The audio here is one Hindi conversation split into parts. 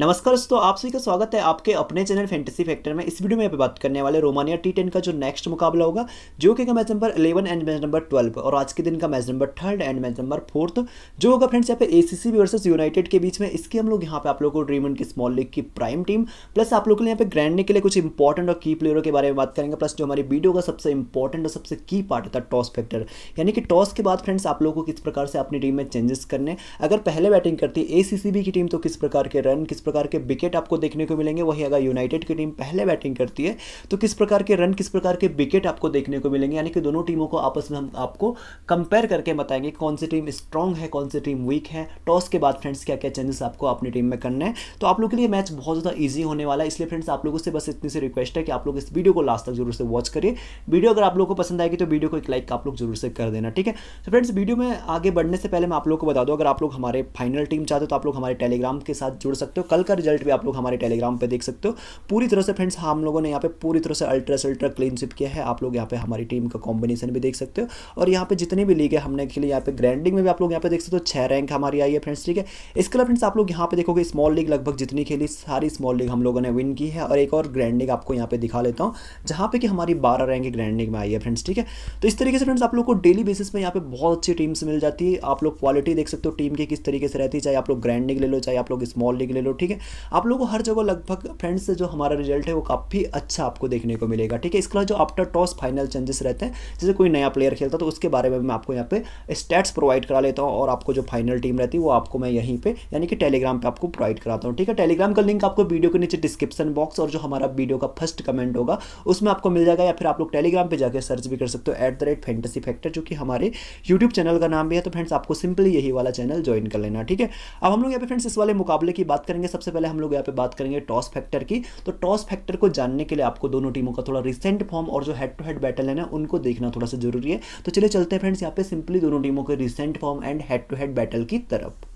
नमस्कार दोस्तों आप सभी का स्वागत है आपके अपने चैनल फैंटेसी फैक्टर में इस वीडियो में यहाँ बात करने वाले रोमानिया टी टेन का जो नेक्स्ट मुकाबला होगा जो कि match number 11 and match number 12 और आज के दिन का match number third and match number fourth जो होगा फ्रेंड्स यहाँ पे एसीसी वर्सेस यूनाइटेड के बीच में इसकी हम लोग यहाँ पे आप लोग को ड्रीमन की स्मॉल लीग की प्राइम टीम प्लस आप लोग के लिए यहाँ पे ग्रैंड के लिए कुछ इंपॉर्टेंट और की प्लेयरों के बारे में बात करेंगे प्लस जो हमारी वीडियो का सबसे इंपॉर्टेंट और सबसे की पार्ट होता टॉस फैक्टर यानी कि टॉस के बाद फ्रेंड्स आप लोग को किस प्रकार से अपनी टीम में चेंजेस करने अगर पहले बैटिंग करती ए की टीम तो किस प्रकार के रन किस प्रकार के विकेट आपको देखने को मिलेंगे वही अगर यूनाइटेड की टीम पहले बैटिंग करती है तो किस प्रकार के रन किस प्रकार के विकेट आपको देखने को मिलेंगे यानी कि दोनों टीमों को आपस में हम आपको कंपेयर करके बताएंगे कौन सी टीम स्ट्रांग है कौन सी टीम वीक है टॉस के बाद फ्रेंड्स क्या क्या चेंजेस आपको अपनी टीम में करना है तो आप लोग के लिए मैच बहुत ज़्यादा ईजी होने वाला है इसलिए फ्रेंड्स आप लोगों से बस इतनी सी रिक्वेस्ट है कि आप लोग इस वीडियो को लास्ट तक जरूर से वॉच करिए वीडियो अगर आप लोग को पसंद आएगी तो वीडियो को एक लाइक आप लोग जरूर से कर देना ठीक है तो फ्रेंड्स वीडियो में आगे बढ़ने से पहले मैं आप लोग को बता दूँ अगर आप लोग हमारे फाइनल टीम चाहते हो तो आप लोग हमारे टेलीग्राम के साथ जुड़ सकते हो कल का रिजल्ट भी आप लोग हमारे टेलीग्राम पर देख सकते हो पूरी तरह से फ्रेंड्स हम लोगों ने यहाँ पे पूरी तरह से अल्ट्रा से अल्ट्रा क्लीन क्लीनशिप किया है आप लोग यहाँ पे हमारी टीम का कॉम्बिनेशन भी देख सकते हो और यहाँ पे जितने भी लीग है हमने के लिए यहाँ पे ग्रैंडिंग में भी आप लोग यहाँ पे देख सकते हो छह रैंक हमारी आई है फ्रेंड्स ठीक है इसके अलावा फ्रेंड्स आप लोग यहाँ पे देखोगे स्मॉल लीग लगभग जितनी खेली सारी स्मॉल लीग हम लोगों ने विन की है और एक और ग्रैंडिंग आपको यहाँ पे दिखा लेता हूँ जहाँ पे कि हमारी बारह रैंक ग्रैंड लीग में आई है फ्रेंड्स ठीक है तो इस तरीके से फ्रेंड्स आप लोग को डेली बेसिस में यहाँ पे बहुत अच्छी टीम्स मिल जाती है आप लोग क्वालिटी देख सकते हो टीम की किस तरीके से रहती है चाहे आप लोग ग्रैंडिंग ले लो चाहे आप लोग स्मॉल लीग ले लो ठीक है आप लोगों को हर जगह लगभग फ्रेंड्स जो हमारा रिजल्ट है वो काफ़ी अच्छा आपको देखने को मिलेगा ठीक है इसके अलावा जो आफ्टर टॉस फाइनल चेंजेस रहते हैं जैसे कोई नया प्लेयर खेलता तो उसके बारे में मैं आपको यहाँ पे स्टैट्स प्रोवाइड करा लेता हूँ और आपको जो फाइनल टीम रहती है वो आपको मैं यहीं पर यानी कि टेलीग्राम पर आपको प्रोवाइड कराता हूँ ठीक है टेलीग्राम का लिंक आपको वीडियो के नीचे डिस्क्रिप्शन बॉक्स और जो हमारा वीडियो का फर्स्ट कमेंट होगा उसमें आपको मिल जाएगा या फिर आप लोग टेलीग्राम पर जाकर सर्च भी कर सकते हो at the rate fantasy factor जो कि हमारे यूट्यूब चैनल का नाम भी है तो फ्रेंड्स आपको सिंपली यही वाला चैनल ज्वाइन कर लेना ठीक है अब हम लोग यहाँ पे फ्रेंड्स इस वाले मुकाबले की बात करेंगे सबसे पहले हम लोग यहाँ पे बात करेंगे टॉस फैक्टर की तो टॉस फैक्टर को जानने के लिए आपको दोनों टीमों का थोड़ा रिसेंट फॉर्म और जो हेड टू हेड बैटल है ना उनको देखना थोड़ा सा जरूरी है तो चलिए चलते हैं फ्रेंड्स यहाँ पे सिंपली दोनों टीमों के recent form and head to head battle की तरफ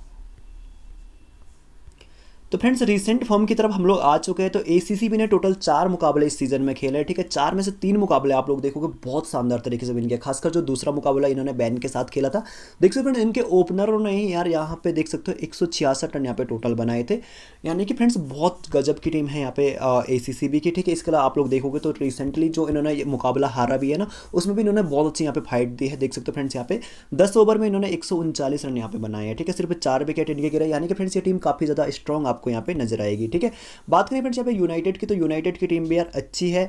तो फ्रेंड्स रिसेंट फॉर्म की तरफ हम लोग आ चुके हैं तो ए ने टोटल चार मुकाबले इस सीजन में खेले हैं ठीक है चार में से तीन मुकाबले आप लोग देखोगे बहुत शानदार तरीके से विन किया खासकर जो दूसरा मुकाबला इन्होंने बैन के साथ खेला था देख सकते फ्रेंड्स इनके ओपनरों ने ही यार यहाँ पे देख सकते हो एक रन यहाँ पे टोटल बनाए थे यानी कि फ्रेंड्स बहुत गजब की टीम है यहाँ पे ए की ठीक है इसके अलावा आप लोग देखोगे तो रिसेंटली जो इन्होंने मुकाबला हारा भी है ना उसमें भी इन्होंने बहुत अच्छी यहाँ पे फाइट दी है देख सकते हो फ्रेंड्स यहाँ पे दस ओवर में इन्होंने एक रन यहाँ पे बनाए हैं ठीक है सिर्फ चार विकेट इनके गिरा यानी कि फ्रेंड्स ये टीम काफ़ी ज़्यादा स्ट्रॉन्ग आपको यहाँ पे नजर आएगी ठीक है बात करें फ्रेंड्स यहाँ पे यूनाइटेड की तो यूनाइटेड की टीम भी यार अच्छी है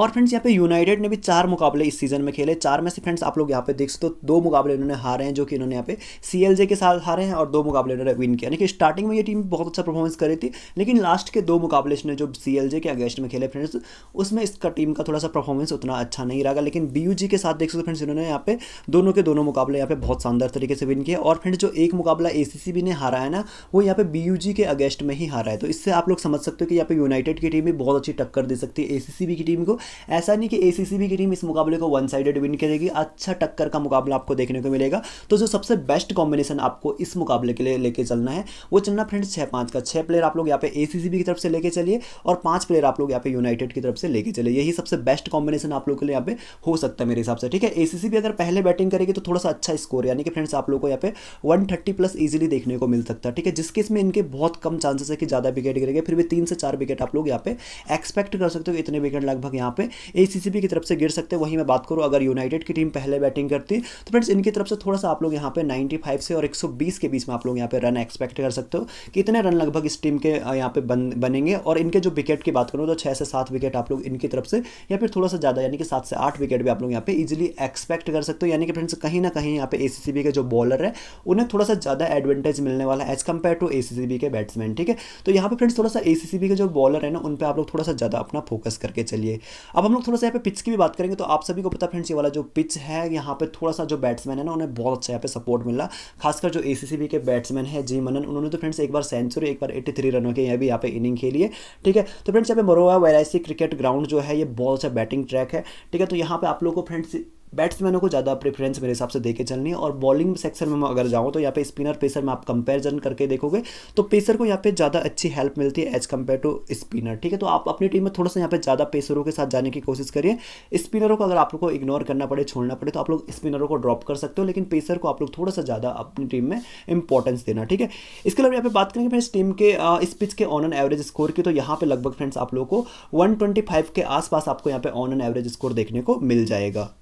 और फ्रेंड्स यहाँ पे यूनाइटेड ने भी चार मुकाबले इस सीज़न में खेले चार में से फ्रेंड्स आप लोग यहाँ पे देख सकते हो दो मुकाबले इन्होंने हारे हैं जो कि इन्होंने यहाँ पे सी के साथ हारे हैं और दो मुकाबले इन्होंने विन किया यानी कि स्टार्टिंग में ये टीम बहुत अच्छा परफॉर्मेंस करी थी लेकिन लास्ट के दो मुकाबले इसने जो सी के अगेंस्ट में खेले फ्रेंड्स उसमें इसका टीम का थोड़ा सा परफॉर्मेंस उतना अच्छा नहीं रहा लेकिन बी के साथ देख सकते हो फ्रेंड्स इन्होंने यहाँ पे दोनों के दोनों मुकाबले यहाँ पे बहुत शानदार तरीके से विन किए और फ्रेंड्स जो एक मुकाबला ए ने हारा है ना वो यहाँ पे बी के अगेंस्ट में ही हारा है तो इससे आप लोग समझ सकते हो कि यहाँ पे यूनाइटेड की टीम भी बहुत अच्छी टक्कर दे सकती है ए की टीम को ऐसा नहीं कि ए की टीम इस मुकाबले को वन साइडेड विन करेगी अच्छा टक्कर का मुकाबला आपको देखने को मिलेगा तो जो सबसे बेस्ट कॉम्बिनेशन आपको इस मुकाबले के लिए लेके चलना है वो चलना फ्रेंड्स छः पाँच का छः प्लेयर आप लोग यहाँ पे ए की तरफ से लेके चलिए और पाँच प्लेयर आप लोग यहाँ पे यूनाइटेड की तरफ से लेके चलिए यही सबसे बेस्ट कॉम्बिनेशन आप लोग के लिए यहाँ पे हो सकता है मेरे हिसाब से ठीक है ए अगर पहले बैटिंग करेगी तो थोड़ा सा अच्छा स्कोर यानी कि फ्रेंड्स आप लोग को यहाँ पे वन प्लस ईजिली देखने को मिल सकता है ठीक है जिस केस में इनके बहुत कम चांसेस है कि ज़्यादा विकेट गिरेगा फिर भी तीन से चार विकेट आप लोग यहाँ पे एक्सपेक्ट कर सकते हो इतने विकेट लगभग यहाँ यहाँ पे ए की तरफ से गिर सकते हैं वहीं मैं बात करूँ अगर यूनाइटेड की टीम पहले बैटिंग करती तो फ्रेंड्स इनकी तरफ से थोड़ा सा आप लोग यहाँ पे 95 से और 120 के बीच में आप लोग यहाँ पे रन एक्सपेक्ट कर सकते हो कितने रन लगभग इस टीम के यहाँ पे बन बनेंगे और इनके जो विकेट की बात करूँ तो छः से सात विकेट आप लोग इनकी तरफ से या फिर थोड़ा सा ज़्यादा यानी कि सात से आठ विकेट भी आप लोग यहाँ पे इजिली एक्सपेक्ट कर सकते हो यानी कि फ्रेंड्स कहीं ना कहीं यहाँ पे ए के जो बॉलर है उन्हें थोड़ा सा ज़्यादा एडवांटेज मिलने वाला है एज कम्पेयर टू ए के बैट्समैन ठीक है तो यहाँ पर फ्रेंड्स थोड़ा सा ए के जो बॉलर है ना उन पर आप लोग थोड़ा सा ज़्यादा अपना फोकस करके चलिए अब हम लोग थोड़ा सा यहाँ पे पिच की भी बात करेंगे तो आप सभी को पता फ्रेंड्स ये वाला जो पिच है यहाँ पे थोड़ा सा जो बैट्समैन है ना उन्हें बहुत अच्छा यहाँ पे सपोर्ट मिला खासकर जो ए के बैट्समैन है जी मनन उन्होंने तो फ्रेंड्स एक बार सेंचुरी एक बार एट्टी थ्री रनों के यहाँ भी यहाँ पे इनिंग खेली है ठीक है तो फ्रेंड्स यहाँ पे मरोआ वेराइसी क्रिकेट ग्राउंड जो है ये बहुत अच्छा बैटिंग ट्रैक है ठीक है तो यहाँ पे आप लोग को फ्रेंड्स बैट्समैनों को ज़्यादा प्रेफरेंस मेरे हिसाब से दे के चलनी है और बॉलिंग सेक्शन में अगर जाऊँ तो यहाँ पे स्पिनर पेसर में आप कंपेरिजन करके देखोगे तो पेसर को यहाँ पे ज़्यादा अच्छी हेल्प मिलती है एज कम्पेयर टू स्पिनर ठीक है तो आप अपनी टीम में थोड़ा सा यहाँ पे ज़्यादा पेसरों के साथ जाने की कोशिश करिए स्पिनरों को अगर आप लोग को इग्नोर करना पड़े छोड़ना पड़े तो आप लोग स्पिनरों को ड्रॉप कर सकते हो लेकिन पेसर को आप लोग थोड़ा सा ज़्यादा अपनी टीम में इंपॉर्टेंस देना ठीक है इसके अलावा यहाँ पे बात करेंगे फ्रेंड्स टीम के इस पिच के ऑन एन एवरेज स्कोर की तो यहाँ पे लगभग फ्रेंड्स आप लोगों को वन के आसपास आपको यहाँ पे ऑन एन एवरेज स्कोर देखने को मिल जाएगा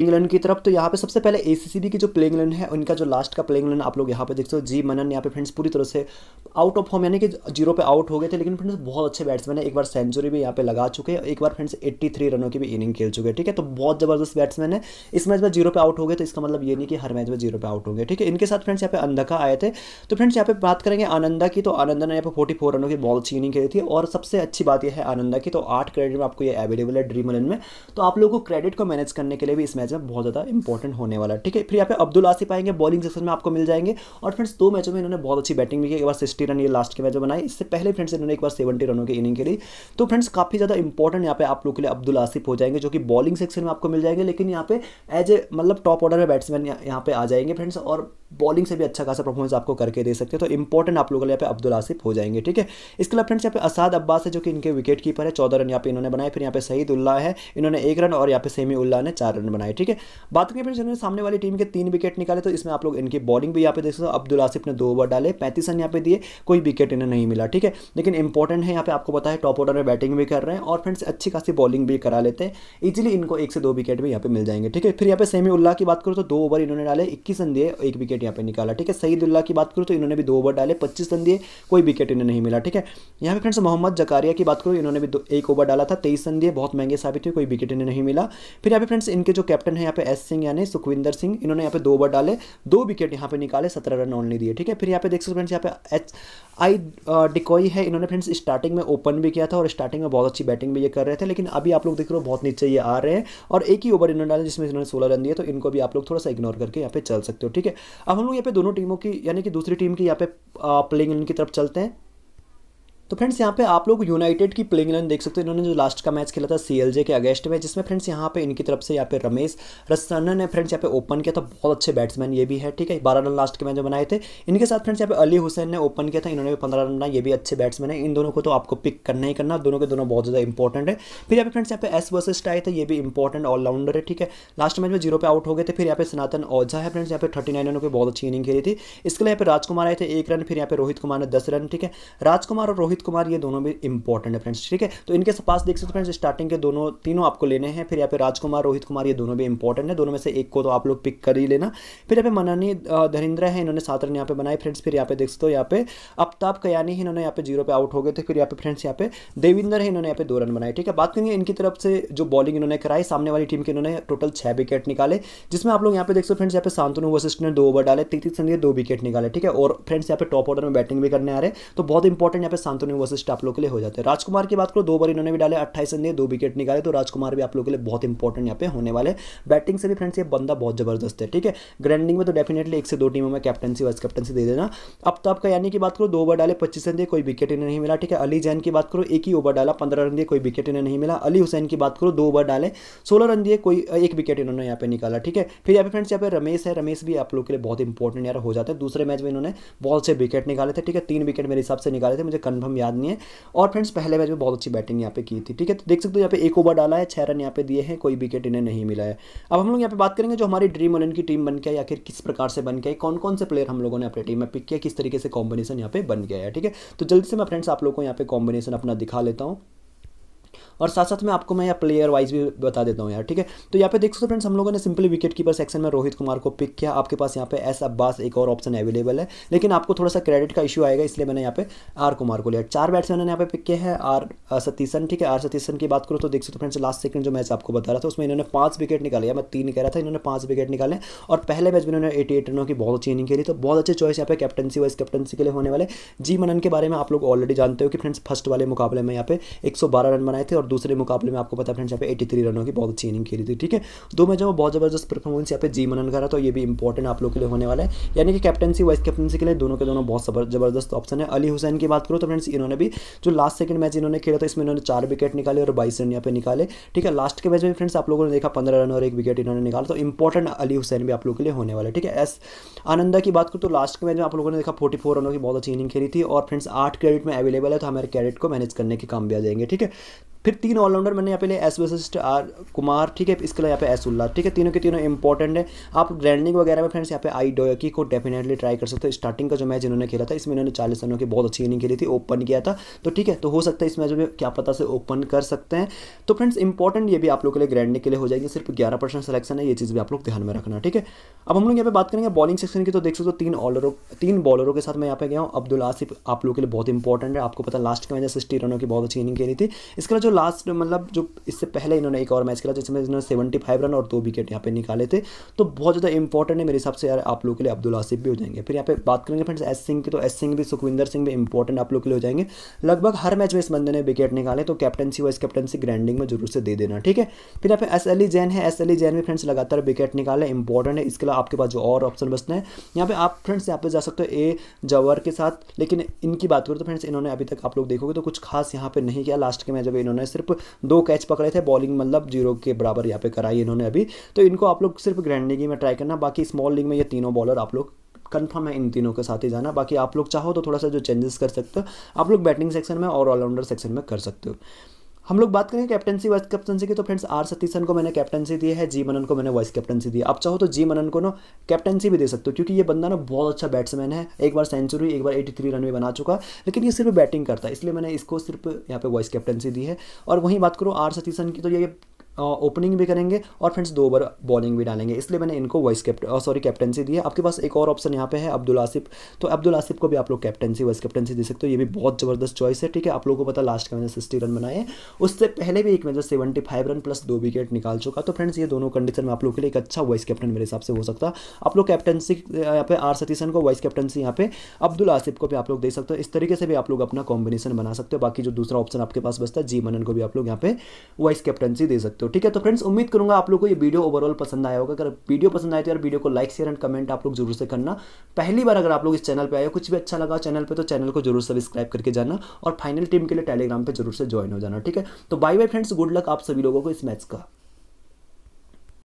इंग्लैंड की तरफ तो यहाँ पे सबसे पहले ए की जो प्लेइंग इलेवन है उनका जो लास्ट का प्लेइंग इलेवन आप लोग यहाँ पे देख सकते हो जी मनन यहाँ पे फ्रेंड्स पूरी तरह से आउट ऑफ फॉर्म यानी कि जीरो पे आउट हो गए थे लेकिन फ्रेंड्स बहुत अच्छे बैट्समैन है एक बार सेंचुरी भी यहाँ पे लगा चुके हैं एक बार फ्रेंड्स थ्री रनों की भी इनिंग खेल चुके हैं ठीक है तो बहुत जबरदस्त बैट्समैन है इस मैच में जीरो पे आउट हो गए तो इसका मतलब ये नहीं कि हर मैच में जीरो पे आउट हो ठीक है इनके साथ फ्रेंड्स यहाँ पे अंधका आए थे तो फ्रेंड्स यहाँ पे बात करेंगे आनंदा की तो आनंदा ने यहाँ पर फोर्टी रनों की बहुत अच्छी इनिंग खेली थी और सबसे अच्छी बात यह है आनंदा की तो आठ क्रेडिट में आपको ये अवेलेबल है ड्रीम इलेवन में तो आप लोगों को क्रेडिट को मैनेज करने के लिए भी इस मैचअप बहुत ज़्यादा इंपॉर्टेंट होने वाला है ठीक है फिर यहाँ पे अब्दुल आसिफ आएंगे बॉलिंग सेक्शन में आपको मिल जाएंगे और फ्रेंड्स दो मैचों में इन्होंने बहुत अच्छी बैटिंग भी की एक बार सिक्सटी रन ये लास्ट के मैच बनाए इससे पहले फ्रेंड्स इन्होंने एक बार सेवेंटी रनों की इनिंग के लिए तो फ्रेंड्स काफ़ी ज़्यादा इंपॉर्टेंट यहाँ पे आप लोग के लिए अब्दुल आसिफ हो जाएंगे जो कि बॉलिंग सेक्शन में आपको मिल जाएंगे लेकिन यहाँ पे एज ए मतलब टॉप ऑर्डर में बैट्समैन यहाँ पे आ जाएंगे फ्रेंड्स और बॉलिंग से भी अच्छा खासा परफॉर्मेंस आपको करके दे सकते हैं तो इंपॉर्टेंट आप लोगों के लिए यहाँ पे अब्दुल आसिफ हो जाएंगे ठीक है इसके अलावा फ्रेंड्स यहाँ पे असाद अब्बास है जो कि इनके विकेट कीपर है चौदह रन यहाँ पे इन्होंने बनाए फिर यहाँ पे सईद उल्ला है इन्होंने एक रन और यहाँ पे सेमी उल्ला ने चार रन बनाए ठीक है बात करें फिर जिन्होंने सामने वाली टीम के तीन विकेट निकाले तो इसमें आप लोग इनकी बॉलिंग भी यहाँ पे देख सकते हो अब्दुल आसिफ ने दो ओवर डाले पैंतीस रन यहाँ पे दिए कोई विकेट इन्हें नहीं मिला ठीक है लेकिन इंपॉर्टेंट है यहाँ पे आपको पता है टॉप ऑर्डर में बैटिंग भी कर रहे हैं और फ्रेंड्स अच्छी खासी बॉलिंग भी करा लेते हैं इजिली इनको एक से दो विकेट भी यहाँ पे मिल जाएंगे ठीक है फिर यहाँ पे सेमी उल्लाह की बात करूँ तो दो ओवर इन्होंने डाले इक्कीस रन दिए एक विकेट यहाँ पे निकाला ठीक है सईद उल्लाह की बात करूँ तो इन्होंने भी दो ओवर डाले पच्चीस रन दिए कोई विकेट इन्हें नहीं मिला ठीक है यहाँ पे फ्रेंड्स मोहम्मद जकारिया की बात करूँ इन्होंने भी एक ओवर डाला था तेईस रन दिए बहुत महंगे साबित हुए कोई विकेट इन्हें नहीं मिला फिर यहाँ पे फ्रेंड्स इनके जो कैप्टन कैप्टन है यहाँ पे एस सिंह यानी सुखविंदर सिंह इन्होंने यहाँ पे दो ओवर डाले दो विकेट यहाँ पे निकाले सत्रह रन ओनली दिए ठीक है फिर यहाँ पे देख सकते फ्रेंड्स यहाँ पे एच आई डिकोई है इन्होंने फ्रेंड्स स्टार्टिंग में ओपन भी किया था और स्टार्टिंग में बहुत अच्छी बैटिंग भी ये कर रहे थे लेकिन अभी आप लोग देख रहे हो बहुत नीचे ये आ रहे हैं और एक ही ओवर इन्होंने डाले जिसमें इन्होंने सोलह रन दिए तो इनको भी आप लोग थोड़ा सा इग्नोर करके यहाँ पे चल सकते हो ठीक है अब हम लोग यहाँ पे दोनों टीमों की यानी कि दूसरी टीम की यहाँ पे प्लेइंग इनकी तरफ चलते हैं तो फ्रेंड्स यहाँ पे आप लोग यूनाइटेड की प्लेइंग इलेवन देख सकते हो इन्होंने जो लास्ट का मैच खेला था सीएलजे के अगेंस्ट में जिसमें फ्रेंड्स यहाँ पे इनकी तरफ से यहाँ पे रमेश रस्ताना ने फ्रेंड्स यहाँ पे ओपन किया था बहुत अच्छे बैट्समैन ये भी है ठीक है बारह रन लास्ट के मैच में बनाए थे इनके साथ फ्रेंड्स यहाँ पे अली हुसैन ने ओपन किया था इन्होंने भी पंद्रह रन ये भी अच्छे बैट्समैन है इन दोनों को तो आपको पिक करना ही करना दोनों के दोनों बहुत ज़्यादा इंपॉर्टेंट है फिर यहाँ पे फ्रेंड्स यहाँ पे एस वर्सेस टाई थे ये भी इंपॉर्टेंट ऑलराउंडर है ठीक है लास्ट मैच में जीरो पे आउट हो गए थे फिर यहाँ पे सनातन ओझा है फ्रेंड्स यहाँ पे थर्टी नाइन रनों बहुत अच्छी इनिंग खेली थी इसके लिए यहाँ पे राजकुमार आए थे एक रन फिर यहाँ पे रोहित कुमार ने दस रन ठीक है राजकुमार और रोहित कुमार ये दोनों भी इंपॉर्टेंट है फ्रेंड्स ठीक है तो इनके पास देख सकते हो फ्रेंड्स स्टार्टिंग के दोनों तीनों आपको लेने हैं फिर यहाँ पे राजकुमार रोहित कुमार ये दोनों भी इंपॉर्टेंट है दोनों में से एक को तो आप लोग पिक कर ही लेना फिर यहाँ पे मनानी धरिंद्रा है इन्होंने सात रन यहाँ पे बनाए फ्रेंड्स फिर यहाँ पे देख सकते हो यहाँ पे अफ्ताब कयानी इन्होंने यहाँ पे जीरो पे आउट हो गए थे फिर यहाँ पे फ्रेंड्स यहाँ पे देविंदर है इन्होंने यहाँ पे दो रन बनाए ठीक है बात करेंगे इनकी तरफ से जो बॉलिंग इन्होंने कराई सामने वाली टीम के इन्होंने टोटल छह विकेट निकाले जिसमें आप लोग यहाँ पे देख सकते हो फ्रेंड्स यहाँ पे सांतनु वशिष्ठ ने दो ओवर डाले तीतीस ने दो विकेट निकाले ठीक है और फ्रेंड्स यहाँ पे टॉप ऑर्डर में बैटिंग भी करने आ रहे तो बहुत इंपॉर्टेंट यहाँ पे सांत उन्हें तो वशिष्ठ आप लोग के लिए हो जाते हैं राजकुमार की बात करो दो बार इन्होंने भी डाले अट्ठाईस रन दिए दो विकेट निकाले तो राजकुमार भी आप लोग के लिए बहुत इंपॉर्टेंट यहाँ पे होने वाले बैटिंग से भी फ्रेंड्स ये बंदा बहुत जबरदस्त है ठीक है ग्रैंडिंग में तो डेफिनेटली एक से दो टीमों में कैप्टनसी वाइस कैप्टनसी दे देना अब तो आपका यानी कि बात करो दो ओवर डाले पच्चीस रन दिए कोई विकेट इन्हें नहीं मिला ठीक है अली जैन की बात करो एक ही ओवर डाला पंद्रह रन दिए कोई विकेट इन्हें नहीं मिला अली हुसैन की बात करो दो ओवर डाले सोलह रन दिए कोई एक विकेट इन्होंने यहाँ पे निकाला ठीक है फिर यहाँ पे फ्रेंड्स यहाँ पे रमेश है रमेश भी आप लोग के लिए बहुत इंपॉर्टेंट यार हो जाता है दूसरे मैच में इन्होंने बहुत से विकेट निकाले थे ठीक है तीन विकेट मेरे हिसाब से निकाले थे मुझे कन्फर्म कंफर्म याद नहीं है और फ्रेंड्स पहले मैच में बहुत अच्छी बैटिंग यहाँ पे की थी ठीक है तो देख सकते हो यहाँ पे एक ओवर डाला है छह रन यहाँ पे दिए हैं कोई विकेट इन्हें नहीं मिला है अब हम लोग यहाँ पे बात करेंगे जो हमारी ड्रीम इलेवन की टीम बन गया या फिर किस प्रकार से बन गया कौन कौन से प्लेयर हम लोगों ने अपनी टीम में पिक किया किस तरीके से कॉम्बिनेशन यहाँ पे बन गया है ठीक है तो जल्दी से मैं फ्रेंड्स आप लोगों को यहाँ पे कॉम्बिनेशन अपना दिखा लेता हूँ और साथ साथ में आपको मैं यहाँ प्लेयर वाइज भी बता देता हूँ यार ठीक है तो यहाँ पे देख सकते फ्रेंड्स हम लोगों ने सिंपली विकेट कीपर सेक्शन में रोहित कुमार को पिक किया आपके पास यहाँ पे एस अब्बास एक और ऑप्शन अवेलेबल है लेकिन आपको थोड़ा सा क्रेडिट का इशू आएगा इसलिए मैंने यहाँ पे आर कुमार को लिया चार बैट्समैन ने यहाँ पे पिक किया है आर सतीसन ठीक है आर सतीसन की बात करो तो देख सकते फ्रेंड्स लास्ट सेकंड जो मैच आपको बता रहा था उसमें इन्होंने पांच विकेट निकाले मैं तीन कह रहा था इन्होंने पांच विकेट निकाले और पहले मैच में इन्होंने एटी एट रनों की बहुत अच्छी इनिंग खेली तो बहुत अच्छे चॉइस यहाँ पे कैप्टनसी वाइस कैप्टनसी के लिए होने वाले जी मनन के बारे में आप लोग ऑलरेडी जानते हो कि फ्रेंड्स फर्स्ट वाले मुकाबले में यहाँ पे एक रन बनाए थे और और दूसरे मुकाबले में आपको पता फ्रेंड्स यहाँ पे एटी थ्री रनों की बहुत अच्छी इनिंग खेली थी ठीक है दो तो मैचों में बहुत जबरदस्त परफॉर्मेंस यहाँ पे जी मनन करा तो ये भी इंपॉर्टेंट आप लोग के लिए होने वाला है यानी कि कैप्टनसी वाइस कैप्टनसी के लिए दोनों के दोनों बहुत जबरदस्त ऑप्शन है अली हुसैन की बात करो तो फ्रेंड्स इन्होंने भी जो लास्ट सेकंड मैच इन्होंने खेला था इसमें इन्होंने चार विकेट निकाले और बाईस रन यहाँ पे निकाले ठीक है लास्ट के मैच में फ्रेंड्स आप लोगों ने देखा पंद्रह रन और एक विकेट इन्होंने निकाला तो इंपॉर्टेंट अली हुसैन भी आप लोगों के लिए होने वाला है ठीक है एस आनंदा की बात करो तो लास्ट के मैच में आप लोगों ने देखा फोर्टी रनों की बहुत अच्छी इनिंग खेली थी और फ्रेंड्स आठ क्रेडिट में अवेलेबल है तो हमारे क्रेडिट को मैनेज करने के काम भी आ जाएंगे ठीक है फिर तीन ऑलराउंडर मैंने यहाँ पे लिए एस वशिष्ठ आर कुमार ठीक है इसके लिए यहाँ पे एस उल्ला ठीक है तीनों के तीनों इंपॉर्टेंट है आप ग्रैंडिंग वगैरह में फ्रेंड्स यहाँ पे आई डोयकी को डेफिनेटली ट्राई कर सकते हो स्टार्टिंग का जो मैच इन्होंने खेला था इसमें इन्होंने चालीस रनों की बहुत अच्छी इनिंग खेली थी ओपन किया था तो ठीक है तो हो सकता है इस मैच में क्या पता से ओपन कर सकते हैं तो फ्रेंड्स इंपॉर्टेंट ये भी आप लोग के लिए ग्रैंडिंग के लिए हो जाएगी सिर्फ ग्यारह परसेंट सिलेक्शन है ये चीज़ भी आप लोग ध्यान में रखना ठीक है अब हम लोग यहाँ पे बात करेंगे बॉलिंग सेक्शन की तो देख सकते हो तीन ऑलरों तीन बॉलरों के साथ मैं यहाँ पे गया हूँ अब्दुल आसिफ आप लोग के लिए बहुत इंपॉर्टेंट है आपको पता लास्ट का मैच सिक्सटी रनों की बहुत अच्छी इनिंग खेली थी इसके लिए जो लास्ट मतलब जो इससे पहले इन्होंने एक और मैच खेला जिसमें इन्होंने सेवेंटी फाइव रन और दो विकेट यहाँ पे निकाले थे तो बहुत ज़्यादा इंपॉर्टेंट है मेरे हिसाब से यार आप लोग के लिए अब्दुल आसिफ भी हो जाएंगे फिर यहाँ पे बात करेंगे फ्रेंड्स एस सिंह की तो एस सिंह भी सुखविंदर सिंह भी इंपॉर्टेंट आप लोग के लिए हो जाएंगे लगभग हर मैच में इस बंदे ने विकेट निकाले तो कैप्टनसी वाइस कैप्टनसी ग्रैंडिंग में जरूर से दे देना ठीक है फिर यहाँ पे एस एल जैन है एस एल जैन भी फ्रेंड्स लगातार विकेट निकाले इंपॉर्टेंट है इसके अलावा आपके पास जो और ऑप्शन बचते हैं यहाँ पे आप फ्रेंड्स यहाँ पे जा सकते हो ए जवर के साथ लेकिन इनकी बात करो तो फ्रेंड्स इन्होंने अभी तक आप लोग देखोगे तो कुछ खास यहाँ पे नहीं किया लास्ट के मैच जब इन्होंने इन्होंने सिर्फ दो कैच पकड़े थे बॉलिंग मतलब जीरो के बराबर यहाँ पे कराई इन्होंने अभी तो इनको आप लोग सिर्फ ग्रैंड लीग में ट्राई करना बाकी स्मॉल लीग में ये तीनों बॉलर आप लोग कंफर्म है इन तीनों के साथ ही जाना बाकी आप लोग चाहो तो थोड़ा सा जो चेंजेस कर सकते हो आप लोग बैटिंग सेक्शन में और ऑलराउंडर सेक्शन में कर सकते हो हम लोग बात करें कैप्टनसी वाइस कैप्टनसी की तो फ्रेंड्स आर सतीशन को मैंने कैप्टनसी दी है जी मनन को मैंने वाइस कैप्टनसी दी आप चाहो तो जी मनन को ना कैप्टनसी भी दे सकते हो क्योंकि ये बंदा ना बहुत अच्छा बैट्समैन है एक बार सेंचुरी एक बार 83 रन भी बना चुका लेकिन ये सिर्फ बैटिंग करता है इसलिए मैंने इसको सिर्फ यहाँ पे वाइस कैप्टनसी दी है और वहीं बात करूँ आर सतीशन की तो ये ओपनिंग भी करेंगे और फ्रेंड्स दो ओवर बॉलिंग भी डालेंगे इसलिए मैंने इनको वाइस कैप्टन सॉरी कैप्टनसी दी है आपके पास एक और ऑप्शन यहाँ पे है अब्दुल आसिफ तो अब्दुल आसिफ को भी आप लोग कैप्टनसी वाइस कैप्टनसी दे सकते हो ये भी बहुत ज़बरदस्त चॉइस है ठीक है आप लोगों को पता लास्ट का मैंने सिक्सटी रन बनाए उससे पहले भी एक match seventy five run plus दो विकेट निकाल चुका तो फ्रेंड्स ये दोनों कंडीशन में आप लोग के लिए एक अच्छा वाइस कैप्टन मेरे हिसाब से हो सकता आप लोग कैप्टनसी यहाँ पे आर सतीशन को वाइस कैप्टनसी यहाँ पे अब्दुल आसिफ को भी आप लोग दे सकते हो इस तरीके से भी आप लोग अपना कॉम्बिनेशन बना सकते हो बाकी जो दूसरा ऑप्शन आपके पास बचता है जी मनन को भी आप लोग यहाँ पे वाइस कैप्टनसी दे सकते हो हो ठीक है तो फ्रेंड्स उम्मीद करूंगा आप लोग को ये वीडियो ओवरऑल पसंद आया होगा अगर वीडियो पसंद आए तो यार वीडियो को लाइक शेयर एंड कमेंट आप लोग जरूर से करना पहली बार अगर आप लोग इस चैनल पर आए कुछ भी अच्छा लगा चैनल पर तो चैनल को जरूर सब्सक्राइब करके जाना और फाइनल टीम के लिए टेलीग्राम पर जरूर से ज्वाइन हो जाना ठीक है तो bye bye friends good luck आप सभी लोगों को इस मैच का